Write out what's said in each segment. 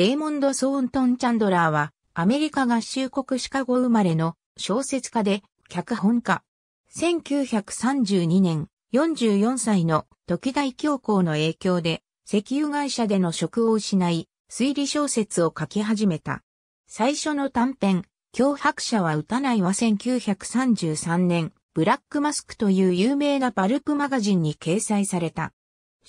レイモンド・ソーントン・チャンドラーは、アメリカ合衆国シカゴ生まれの小説家で、脚本家。1932年、44歳の時代恐慌の影響で、石油会社での職を失い、推理小説を書き始めた。最初の短編、脅迫者は撃たないは1933年、ブラックマスクという有名なパルプマガジンに掲載された。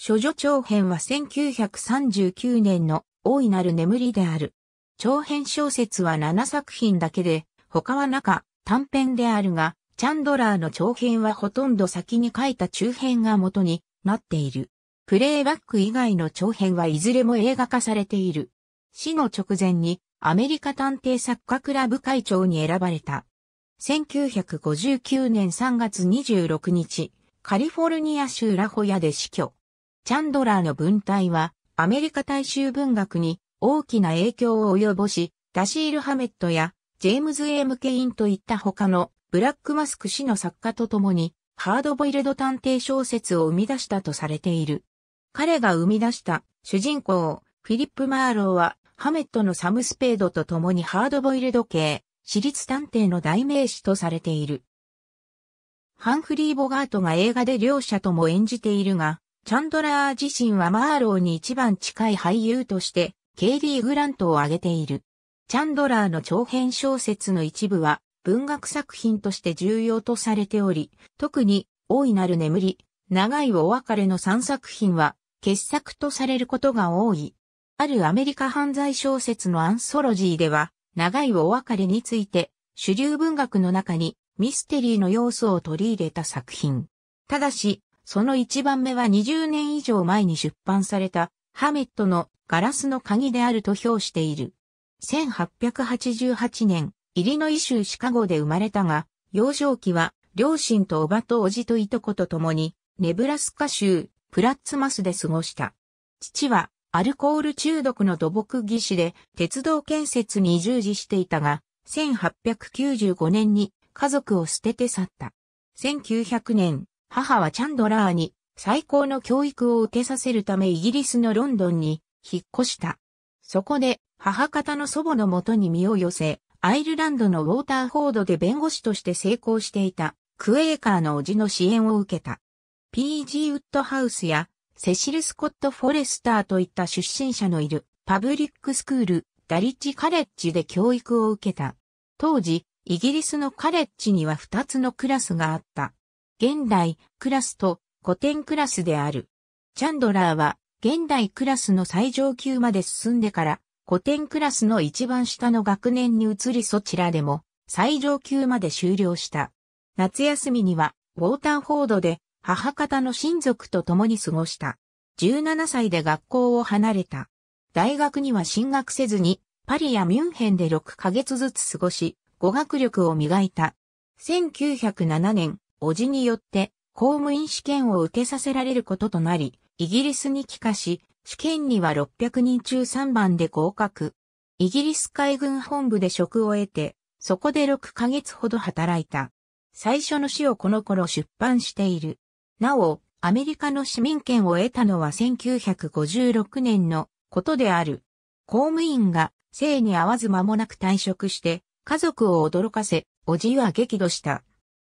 処女長編は1939年の大いなる眠りである。長編小説は7作品だけで、他は中、短編であるが、チャンドラーの長編はほとんど先に書いた中編が元になっている。プレイバック以外の長編はいずれも映画化されている。死の直前にアメリカ探偵作家クラブ会長に選ばれた。1959年3月26日、カリフォルニア州ラホヤで死去。チャンドラーの文体はアメリカ大衆文学に大きな影響を及ぼし、ダシール・ハメットやジェームズ・エム・ケインといった他のブラックマスク氏の作家と共に、ハードボイルド探偵小説を生み出したとされている。彼が生み出した主人公、フィリップ・マーローは、ハメットのサム・スペードと共にハードボイルド系、私立探偵の代名詞とされている。ハンフリー・ボガートが映画で両者とも演じているが、チャンドラー自身はマーローに一番近い俳優として、ケイリー・グラントを挙げている。チャンドラーの長編小説の一部は、文学作品として重要とされており、特に、大いなる眠り、長いお別れの3作品は、傑作とされることが多い。あるアメリカ犯罪小説のアンソロジーでは、長いお別れについて、主流文学の中にミステリーの要素を取り入れた作品。ただし、その一番目は20年以上前に出版された、ハメットのガラスの鍵であると評している。1888年、イリノイ州シカゴで生まれたが、幼少期は両親とおばとおじといとこと共に、ネブラスカ州プラッツマスで過ごした。父はアルコール中毒の土木技師で鉄道建設に従事していたが、1895年に家族を捨てて去った。1900年、母はチャンドラーに最高の教育を受けさせるためイギリスのロンドンに引っ越した。そこで母方の祖母のもとに身を寄せ、アイルランドのウォーターフォードで弁護士として成功していたクエーカーの叔父の支援を受けた。P.G. ウッドハウスやセシル・スコット・フォレスターといった出身者のいるパブリックスクール、ダリッジ・カレッジで教育を受けた。当時、イギリスのカレッジには2つのクラスがあった。現代クラスと古典クラスである。チャンドラーは現代クラスの最上級まで進んでから古典クラスの一番下の学年に移りそちらでも最上級まで終了した。夏休みにはウォーターフォードで母方の親族と共に過ごした。17歳で学校を離れた。大学には進学せずにパリやミュンヘンで6ヶ月ずつ過ごし、語学力を磨いた。1907年、叔父によって公務員試験を受けさせられることとなり、イギリスに帰化し、試験には600人中3番で合格。イギリス海軍本部で職を得て、そこで6ヶ月ほど働いた。最初の詩をこの頃出版している。なお、アメリカの市民権を得たのは1956年のことである。公務員が生に合わず間もなく退職して、家族を驚かせ、おじは激怒した。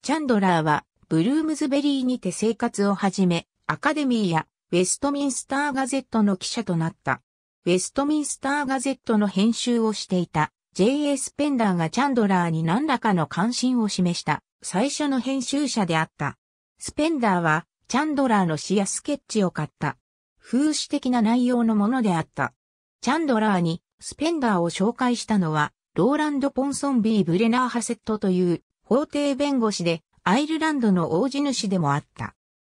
チャンドラーは、ブルームズベリーにて生活を始め、アカデミーやウェストミンスターガゼットの記者となった。ウェストミンスターガゼットの編集をしていた J.S. ペンダーがチャンドラーに何らかの関心を示した最初の編集者であった。スペンダーはチャンドラーの詩やスケッチを買った。風刺的な内容のものであった。チャンドラーにスペンダーを紹介したのはローランド・ポンソン・ビー・ブレナー・ハセットという法廷弁護士でアイルランドの大地主でもあった。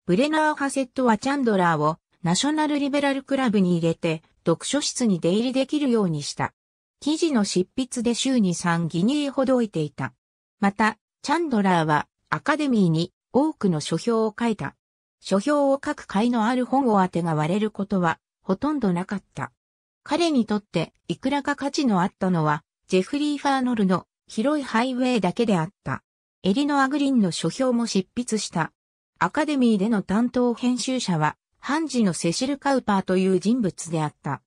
ブレナー・ハセットはチャンドラーをナショナルリベラルクラブに入れて読書室に出入りできるようにした。記事の執筆で週に3ギニーほどいていた。また、チャンドラーはアカデミーに多くの書評を書いた。書評を書く会のある本を当てが割れることはほとんどなかった。彼にとっていくらか価値のあったのはジェフリー・ファーノルの広いハイウェイだけであった。エリノア・グリンの書評も執筆した。アカデミーでの担当編集者は、ハンジのセシル・カウパーという人物であった。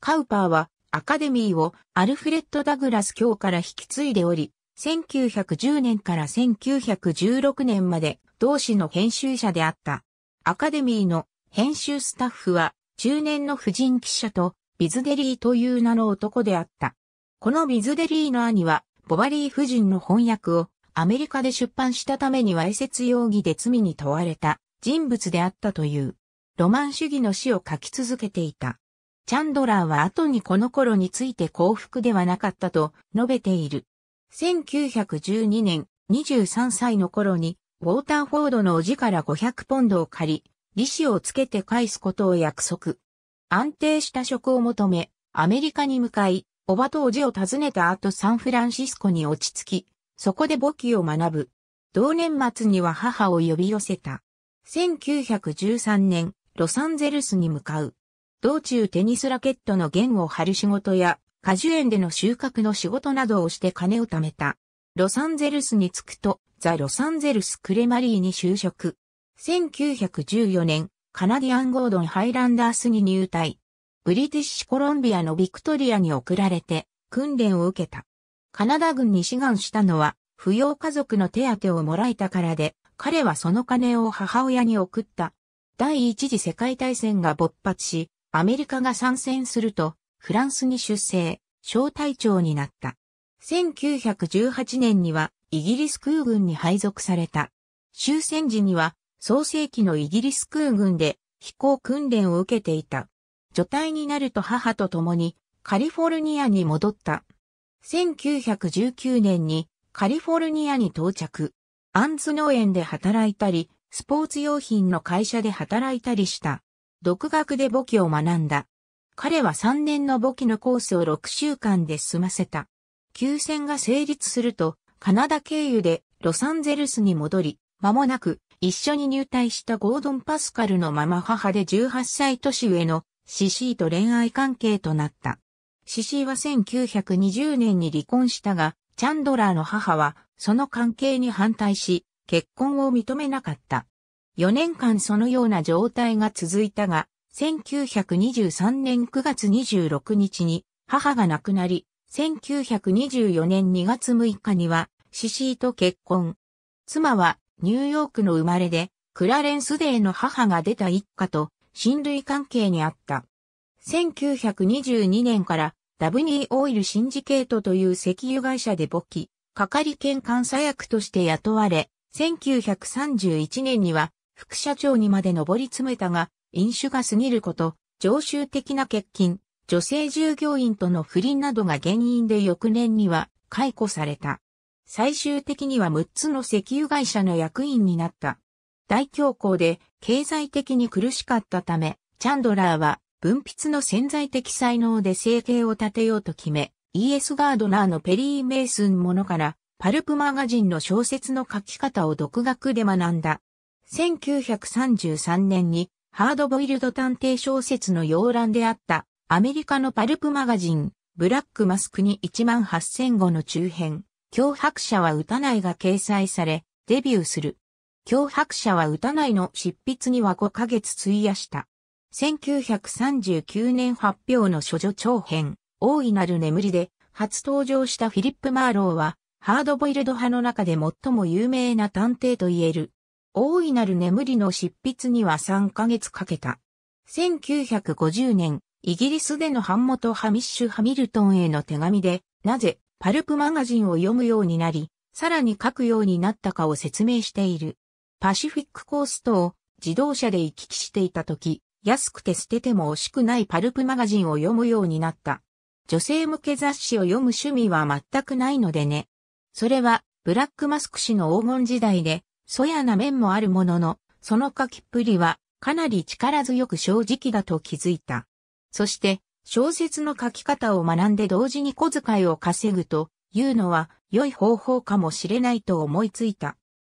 カウパーは、アカデミーをアルフレッド・ダグラス卿から引き継いでおり、1910年から1916年まで同志の編集者であった。アカデミーの編集スタッフは中年の婦人記者とビズデリーという名の男であった。このビズデリーの兄はオバリー夫人の翻訳をアメリカで出版したためにわいせつ容疑で罪に問われた人物であったという、ロマン主義の詩を書き続けていた。チャンドラーは後にこの頃について幸福ではなかったと述べている。1912年23歳の頃にウォーターフォードのおじから500ポンドを借り、利子をつけて返すことを約束。安定した職を求め、アメリカに向かい、おばとおじを訪ねた後サンフランシスコに落ち着き、そこで簿記を学ぶ。同年末には母を呼び寄せた。1913年、ロサンゼルスに向かう。道中テニスラケットの弦を張る仕事や、果樹園での収穫の仕事などをして金を貯めた。ロサンゼルスに着くと、ザ・ロサンゼルス・クレマリーに就職。1914年、カナディアン・ゴードン・ハイランダースに入隊。ブリティッシュコロンビアのビクトリアに送られて訓練を受けた。カナダ軍に志願したのは、扶養家族の手当をもらえたからで、彼はその金を母親に送った。第一次世界大戦が勃発し、アメリカが参戦すると、フランスに出征、小隊長になった。1918年には、イギリス空軍に配属された。終戦時には、創世紀のイギリス空軍で飛行訓練を受けていた。女体になると母と共にカリフォルニアに戻った。1919年にカリフォルニアに到着。アンズ農園で働いたり、スポーツ用品の会社で働いたりした。独学で簿記を学んだ。彼は3年の簿記のコースを6週間で済ませた。休戦が成立すると、カナダ経由でロサンゼルスに戻り、間もなく一緒に入隊したゴードン・パスカルのまま母で18歳年上のシシーと恋愛関係となった。シシーは1920年に離婚したが、チャンドラーの母はその関係に反対し、結婚を認めなかった。4年間そのような状態が続いたが、1923年9月26日に母が亡くなり、1924年2月6日にはシシーと結婚。妻はニューヨークの生まれで、クラレンスデーの母が出た一家と親類関係にあった。1922年からダブニーオイルシンジケートという石油会社で勃起、係兼監査役として雇われ、1931年には副社長にまで上り詰めたが、飲酒が過ぎること、常習的な欠勤、女性従業員との不倫などが原因で翌年には解雇された。最終的には6つの石油会社の役員になった。大恐慌で経済的に苦しかったため、チャンドラーは文筆の潜在的才能で生計を立てようと決め、E.S. ガードナーのペリー・メイスンものから、パルプマガジンの小説の書き方を独学で学んだ。1933年に、ハードボイルド探偵小説の要覧であった、アメリカのパルプマガジン、ブラックマスクに1万8000語の中編、脅迫者は打たないが掲載され、デビューする。脅迫者は歌内の執筆には5ヶ月費やした。1939年発表の処女長編、大いなる眠りで、初登場したフィリップ・マーローは、ハードボイルド派の中で最も有名な探偵と言える。大いなる眠りの執筆には3ヶ月かけた。1950年、イギリスでの版元ハミッシュ・ハミルトンへの手紙で、なぜパルプマガジンを読むようになり、さらに書くようになったかを説明している。パシフィックコーストを自動車で行き来していた時、安くて捨てても惜しくないパルプマガジンを読むようになった。女性向け雑誌を読む趣味は全くないのでね。それは、ブラックマスク氏の黄金時代で、そやな面もあるものの、その書きっぷりは、かなり力強く正直だと気づいた。そして、小説の書き方を学んで同時に小遣いを稼ぐというのは良い方法かもしれないと思いついた。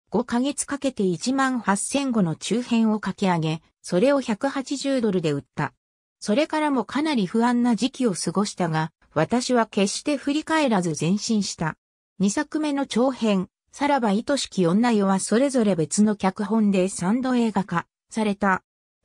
5ヶ月かけて1万8000語の中編を書き上げ、それを180ドルで売った。それからもかなり不安な時期を過ごしたが、私は決して振り返らず前進した。2作目の長編、さらば愛しき女よはそれぞれ別の脚本で3度映画化された。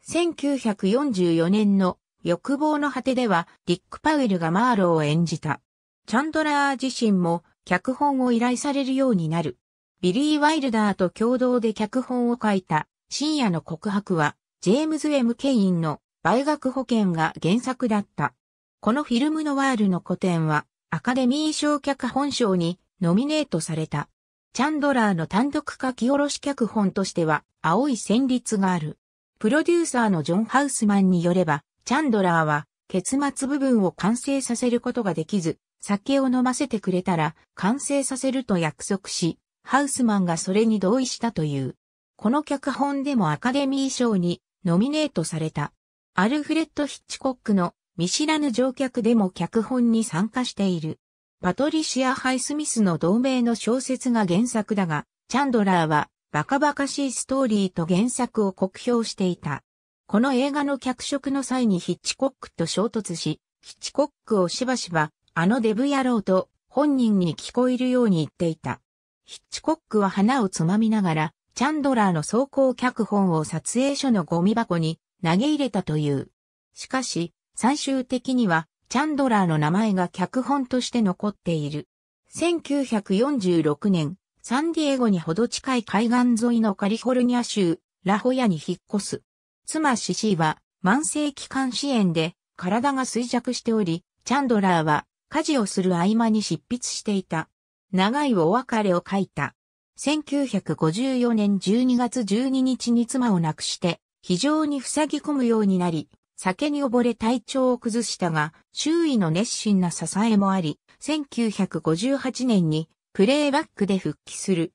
1944年の欲望の果てでは、ディック・パウエルがマーローを演じた。チャンドラー自身も脚本を依頼されるようになる。ビリー・ワイルダーと共同で脚本を書いた深夜の告白は、ジェームズ・エム・ケインの売学保険が原作だった。このフィルムノワールの古典は、アカデミー賞脚本賞にノミネートされた。チャンドラーの単独書き下ろし脚本としては、青い旋律がある。プロデューサーのジョン・ハウスマンによれば、チャンドラーは、結末部分を完成させることができず、酒を飲ませてくれたら完成させると約束し、ハウスマンがそれに同意したという。この脚本でもアカデミー賞にノミネートされた。アルフレッド・ヒッチコックの見知らぬ乗客でも脚本に参加している。パトリシア・ハイスミスの同名の小説が原作だが、チャンドラーはバカバカしいストーリーと原作を酷評していた。この映画の脚色の際にヒッチコックと衝突し、ヒッチコックをしばしば、あのデブ野郎と本人に聞こえるように言っていた。ヒッチコックは花をつまみながら、チャンドラーの走行脚本を撮影所のゴミ箱に投げ入れたという。しかし、最終的には、チャンドラーの名前が脚本として残っている。1946年、サンディエゴにほど近い海岸沿いのカリフォルニア州、ラホヤに引っ越す。妻シシーは、慢性期間支援で、体が衰弱しており、チャンドラーは、家事をする合間に執筆していた。長いお別れを書いた。1954年12月12日に妻を亡くして、非常に塞ぎ込むようになり、酒に溺れ体調を崩したが、周囲の熱心な支えもあり、1958年にプレイバックで復帰する。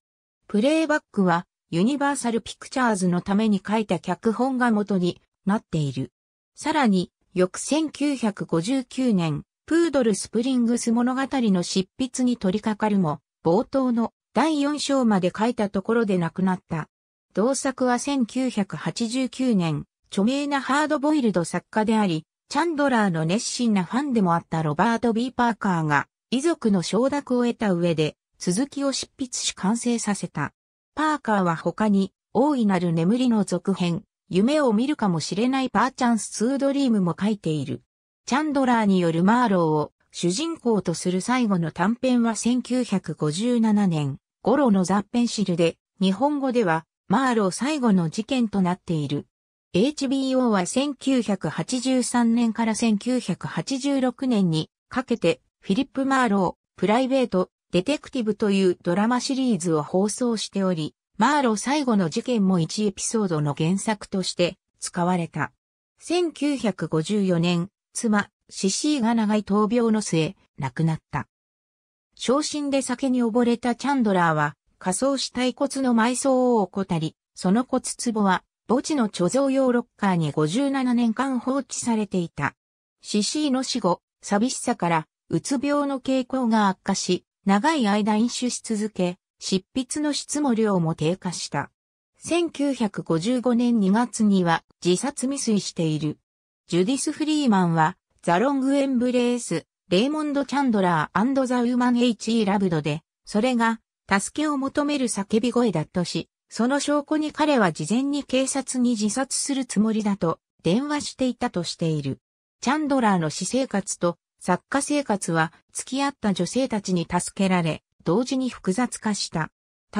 プレイバックはユニバーサルピクチャーズのために書いた脚本が元になっている。さらに、翌1959年、プードルスプリングス物語の執筆に取り掛かるも、冒頭の第4章まで書いたところで亡くなった。同作は1989年、著名なハードボイルド作家であり、チャンドラーの熱心なファンでもあったロバート・ B・ パーカーが、遺族の承諾を得た上で、続きを執筆し完成させた。パーカーは他に、大いなる眠りの続編、夢を見るかもしれないパーチャンス・ツードリームも書いている。チャンドラーによるマーローを主人公とする最後の短編は1957年、ゴロのザ・ペンシルで、日本語では、マーロー最後の事件となっている。HBO は1983年から1986年にかけて、フィリップ・マーロー、プライベート、デテクティブというドラマシリーズを放送しており、マーロー最後の事件も1エピソードの原作として使われた。1954年、妻、シシーが長い闘病の末、亡くなった。昇進で酒に溺れたチャンドラーは、仮装した遺骨の埋葬を怠り、その骨壺は、墓地の貯蔵用ロッカーに57年間放置されていた。シシーの死後、寂しさから、うつ病の傾向が悪化し、長い間飲酒し続け、執筆の質も量も低下した。1955年2月には自殺未遂している。ジュディス・フリーマンは、ザ・ロング・エンブレース、レイモンド・チャンドラーザ・ウーマン・ H.E. ラブドで、それが、助けを求める叫び声だとし、その証拠に彼は事前に警察に自殺するつもりだと、電話していたとしている。チャンドラーの私生活と作家生活は付き合った女性たちに助けられ、同時に複雑化した。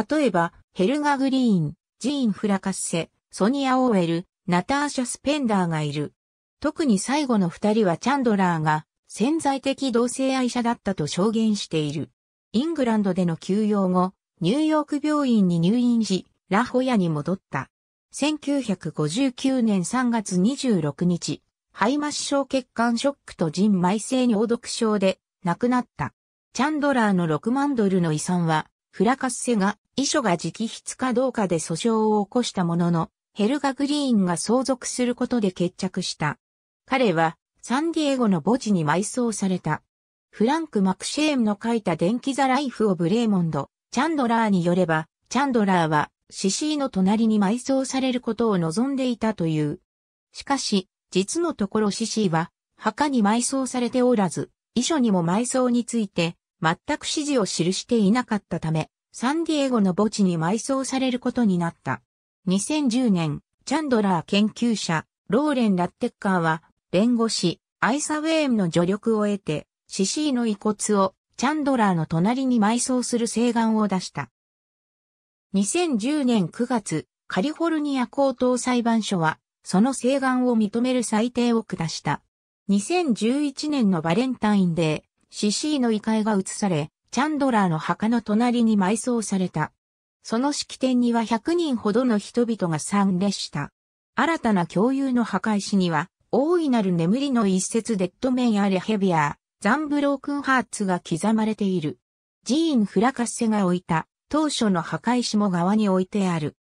例えば、ヘルガ・グリーン、ジーン・フラカッセ、ソニア・オーウェル、ナターシャ・スペンダーがいる。特に最後の二人はチャンドラーが潜在的同性愛者だったと証言している。イングランドでの休養後、ニューヨーク病院に入院し、ラホヤに戻った。1959年3月26日、肺末症血管ショックと腎埋性尿毒症で亡くなった。チャンドラーの6万ドルの遺産は、フラカッセが、遺書が直筆かどうかで訴訟を起こしたものの、ヘルガ・グリーンが相続することで決着した。彼はサンディエゴの墓地に埋葬された。フランク・マクシェームの書いた電気ザ・ライフ・オブ・レーモンド、チャンドラーによれば、チャンドラーはシシーの隣に埋葬されることを望んでいたという。しかし、実のところシシーは墓に埋葬されておらず、遺書にも埋葬について全く指示を記していなかったため、サンディエゴの墓地に埋葬されることになった。2010年、チャンドラー研究者、ローレン・ラッテッカーは、弁護士、アイサウェーンの助力を得て、シシーの遺骨をチャンドラーの隣に埋葬する請願を出した。2010年9月、カリフォルニア高等裁判所は、その請願を認める裁定を下した。2011年のバレンタインデー、シシーの遺骸が移され、チャンドラーの墓の隣に埋葬された。その式典には100人ほどの人々が参列した。新たな共有の墓石には、大いなる眠りの一節デッドメンアレヘビアー、ザンブロークンハーツが刻まれている。ジーン・フラカッセが置いた、当初の破壊も側に置いてある。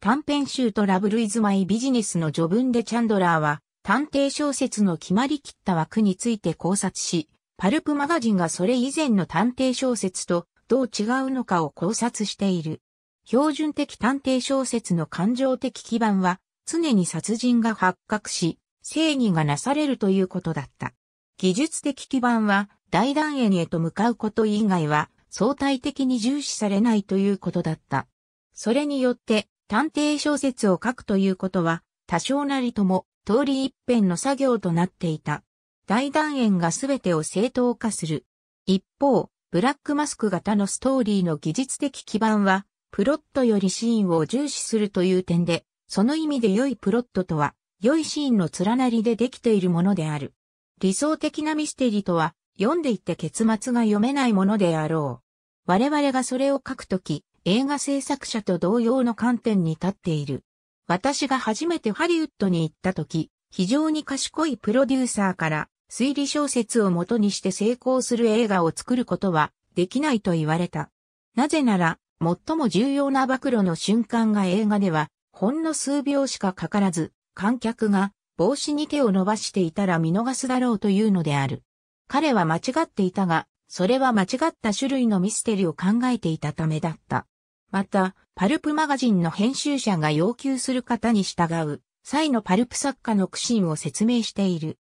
短編集とラブルイズマイビジネスの序文でチャンドラーは、探偵小説の決まりきった枠について考察し、パルプマガジンがそれ以前の探偵小説とどう違うのかを考察している。標準的探偵小説の感情的基盤は常に殺人が発覚し、正義がなされるということだった。技術的基盤は大団円へと向かうこと以外は相対的に重視されないということだった。それによって探偵小説を書くということは多少なりとも通り一辺の作業となっていた。大団円が全てを正当化する。一方、ブラックマスク型のストーリーの技術的基盤は、プロットよりシーンを重視するという点で、その意味で良いプロットとは、良いシーンの連なりでできているものである。理想的なミステリーとは、読んでいって結末が読めないものであろう。我々がそれを書くとき、映画制作者と同様の観点に立っている。私が初めてハリウッドに行ったとき、非常に賢いプロデューサーから推理小説を元にして成功する映画を作ることはできないと言われた。なぜなら、最も重要な暴露の瞬間が映画ではほんの数秒しかかからず、観客が帽子に手を伸ばしていたら見逃すだろうというのである。彼は間違っていたが、それは間違った種類のミステリを考えていたためだった。また、パルプマガジンの編集者が要求する方に従う、際のパルプ作家の苦心を説明している。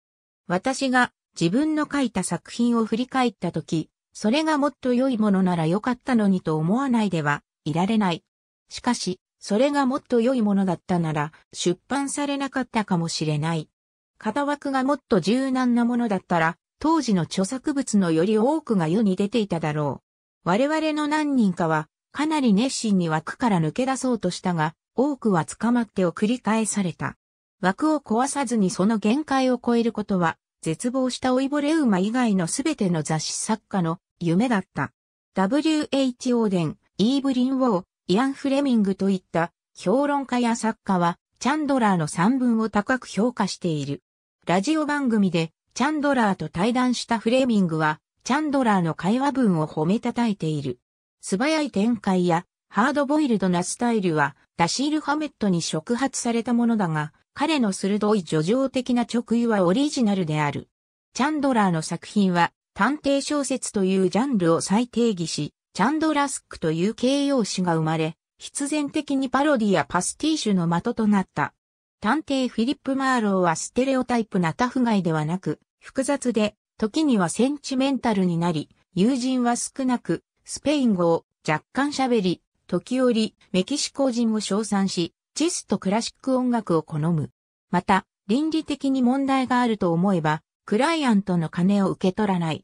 私が自分の書いた作品を振り返ったとき、それがもっと良いものなら良かったのにと思わないではいられない。しかし、それがもっと良いものだったなら出版されなかったかもしれない。型枠がもっと柔軟なものだったら、当時の著作物のより多くが世に出ていただろう。我々の何人かは、かなり熱心に枠から抜け出そうとしたが、多くは捕まってを繰り返された。枠を壊さずにその限界を超えることは、絶望した老いぼれ馬以外のすべての雑誌作家の夢だった。W.H. o 伝、イー E. ブリンウォー、イアン・フレミングといった評論家や作家は、チャンドラーの散文を高く評価している。ラジオ番組で、チャンドラーと対談したフレミングは、チャンドラーの会話文を褒めたたえている。素早い展開や、ハードボイルドなスタイルは、ダシール・ハメットに触発されたものだが、彼の鋭い叙情的な直意はオリジナルである。チャンドラーの作品は、探偵小説というジャンルを再定義し、チャンドラスクという形容詞が生まれ、必然的にパロディやパスティーシュの的となった。探偵フィリップ・マーローはステレオタイプなタフガイではなく、複雑で、時にはセンチメンタルになり、友人は少なく、スペイン語を若干喋り、時折メキシコ人を称賛し、チスとクラシック音楽を好む。また、倫理的に問題があると思えば、クライアントの金を受け取らない。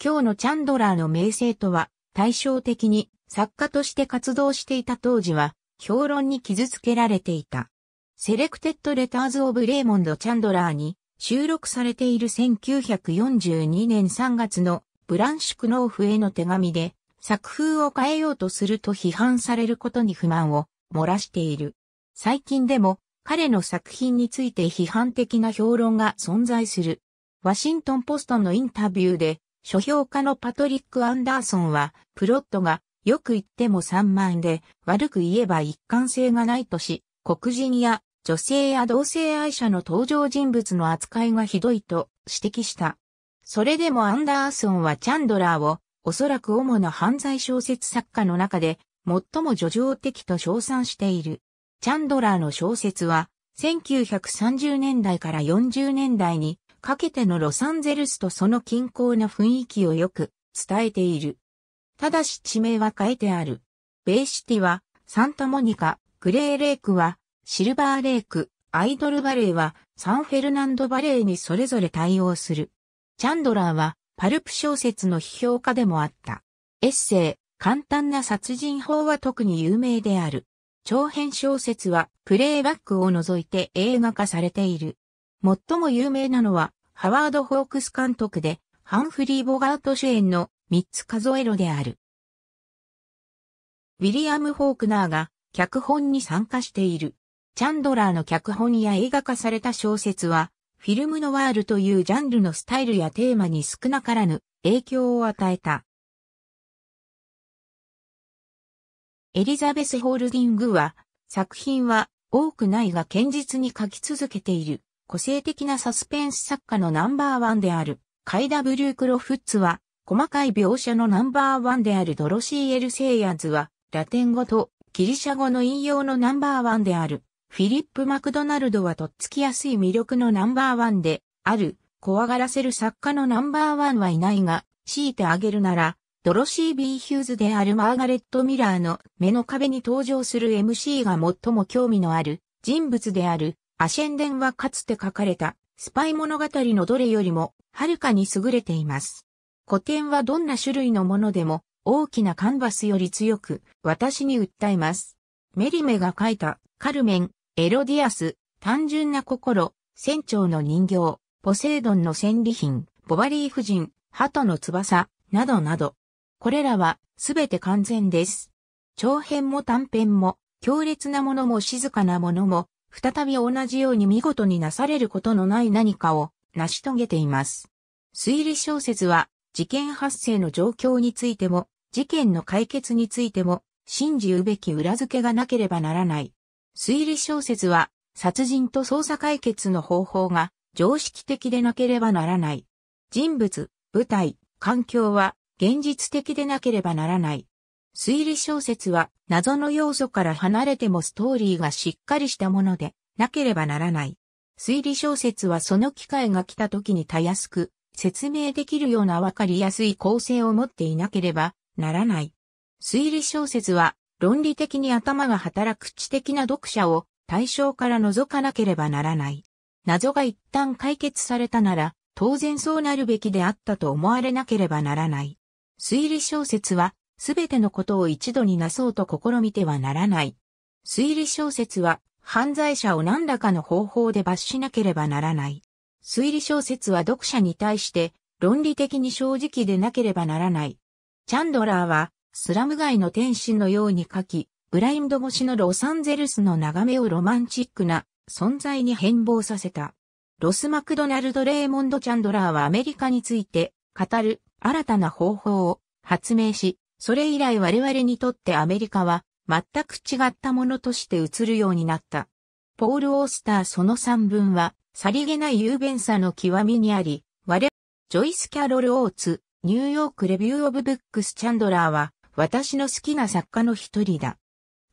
今日のチャンドラーの名声とは、対照的に作家として活動していた当時は評論に傷つけられていた。セレクテッド・レターズ・オブ・レーモンド・チャンドラーに収録されている1942年3月のブランシュクノーフへの手紙で作風を変えようとすると批判されることに不満を漏らしている。最近でも彼の作品について批判的な評論が存在する。ワシントンポストのインタビューで書評家のパトリック・アンダーソンは、プロットが、よく言っても散漫で、悪く言えば一貫性がないとし、黒人や女性や同性愛者の登場人物の扱いがひどいと指摘した。それでもアンダーソンはチャンドラーを、おそらく主な犯罪小説作家の中で、最も叙情的と称賛している。チャンドラーの小説は、1930年代から40年代にかけてのロサンゼルスとその近郊の雰囲気をよく伝えている。ただし地名は変えてある。ベイシティはサンタモニカ、グレーレイクはシルバーレイク、アイドルバレーはサンフェルナンドバレーにそれぞれ対応する。チャンドラーはパルプ小説の批評家でもあった。エッセイ、簡単な殺人法は特に有名である。長編小説はプレイバックを除いて映画化されている。最も有名なのは、ハワード・ホークス監督で、ハンフリー・ボガート主演の三つ数えろである。ウィリアム・ホークナーが脚本に参加している。チャンドラーの脚本や映画化された小説は、フィルムノワールというジャンルのスタイルやテーマに少なからぬ影響を与えた。エリザベス・ホールディングは、作品は多くないが堅実に書き続けている。個性的なサスペンス作家のナンバーワンである、カイダ・ブルークロフッツは、細かい描写のナンバーワンであるドロシー・エル・セイヤズは、ラテン語とギリシャ語の引用のナンバーワンである、フィリップ・マクドナルドはとっつきやすい魅力のナンバーワンで、ある、怖がらせる作家のナンバーワンはいないが、強いてあげるなら、ドロシー・ビー・ヒューズであるマーガレット・ミラーの目の壁に登場する MC が最も興味のある人物であるアシェンデンはかつて書かれたスパイ物語のどれよりもはるかに優れています。古典はどんな種類のものでも大きなカンバスより強く私に訴えます。メリメが書いたカルメン、エロディアス、単純な心、船長の人形、ポセイドンの戦利品、ボバリー夫人、鳩の翼、などなど。これらはすべて完全です。長編も短編も強烈なものも静かなものも再び同じように見事になされることのない何かを成し遂げています。推理小説は、事件発生の状況についても、事件の解決についても、信じうべき裏付けがなければならない。推理小説は、殺人と捜査解決の方法が常識的でなければならない。人物、舞台、環境は現実的でなければならない。推理小説は謎の要素から離れてもストーリーがしっかりしたものでなければならない。推理小説はその機会が来た時にたやすく説明できるようなわかりやすい構成を持っていなければならない。推理小説は論理的に頭が働く知的な読者を対象から覗かなければならない。謎が一旦解決されたなら当然そうなるべきであったと思われなければならない。推理小説はすべてのことを一度になそうと試みてはならない。推理小説は、犯罪者を何らかの方法で罰しなければならない。推理小説は読者に対して、論理的に正直でなければならない。チャンドラーは、スラム街の天使のように書き、ブラインド越しのロサンゼルスの眺めをロマンチックな存在に変貌させた。ロス・マクドナルド・レーモンド・チャンドラーはアメリカについて語る新たな方法を発明し、それ以来我々にとってアメリカは全く違ったものとして映るようになった。ポール・オースターその三文は、さりげない雄弁さの極みにあり、我々、ジョイス・キャロル・オーツ、ニューヨーク・レビュー・オブ・ブックス・チャンドラーは、私の好きな作家の一人だ。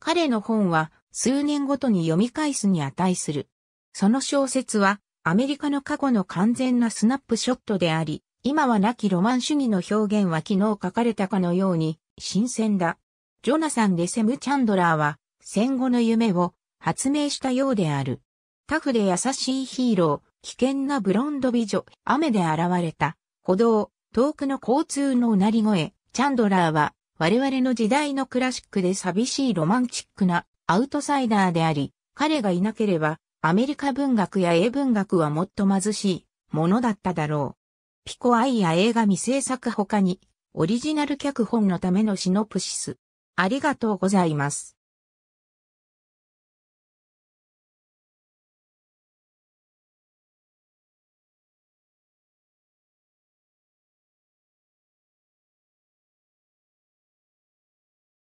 彼の本は、数年ごとに読み返すに値する。その小説は、アメリカの過去の完全なスナップショットであり、今は亡きロマン主義の表現は昨日書かれたかのように、新鮮だ。ジョナサン・レセム・チャンドラーは、戦後の夢を発明したようである。タフで優しいヒーロー、危険なブロンド美女、雨で現れた、歩道、遠くの交通のうなり声、チャンドラーは、我々の時代のクラシックで寂しいロマンチックなアウトサイダーであり、彼がいなければ、アメリカ文学や英文学はもっと貧しいものだっただろう。ピコアイや映画未制作他に、オリジナル脚本のためのシノプシス。ありがとうございます。